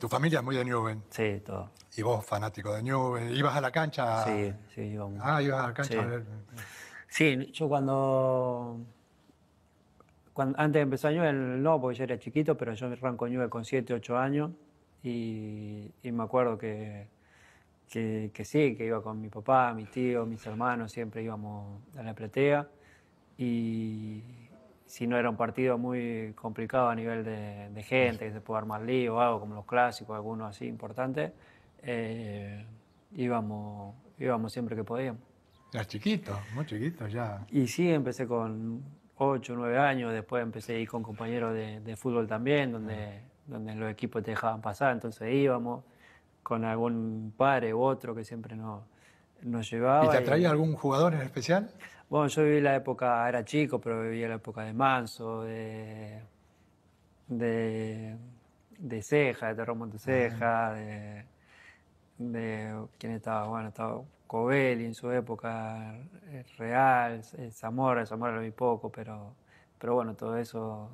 Tu familia es muy de Newben. Sí, todo. Y vos fanático de Newben. ¿Ibas a la cancha? Sí, sí, íbamos. Ah, ibas a la cancha sí. a ver. Sí, yo cuando, cuando antes de empezar Newell, no, porque yo era chiquito, pero yo arranco Newell con 7, 8 años y, me acuerdo que, que, que, sí, que iba con mi papá, mis tíos, mis hermanos, siempre íbamos a la platea y, si no era un partido muy complicado a nivel de, gente, que se puede armar lío o algo como los clásicos, algunos así importantes, eh, íbamos, íbamos siempre que podíamos. Ya chiquitos, muy chiquitos ya. Y sí, empecé con 8, 9 años, después empecé a ir con compañeros de, fútbol también, donde, donde los equipos te dejaban pasar, entonces íbamos con algún padre u otro que siempre nos, nos llevaba. ¿Y te atraía algún jugador en especial? Bueno, yo viví la época, era chico, pero viví la época de Manso, de, de, Ceja, de Terror Monteceja, de, de, ¿Quién estaba? Bueno, estaba Covelli en su época, eh, Real, eh, Zamora, Zamora lo vi poco, pero, pero bueno, todo eso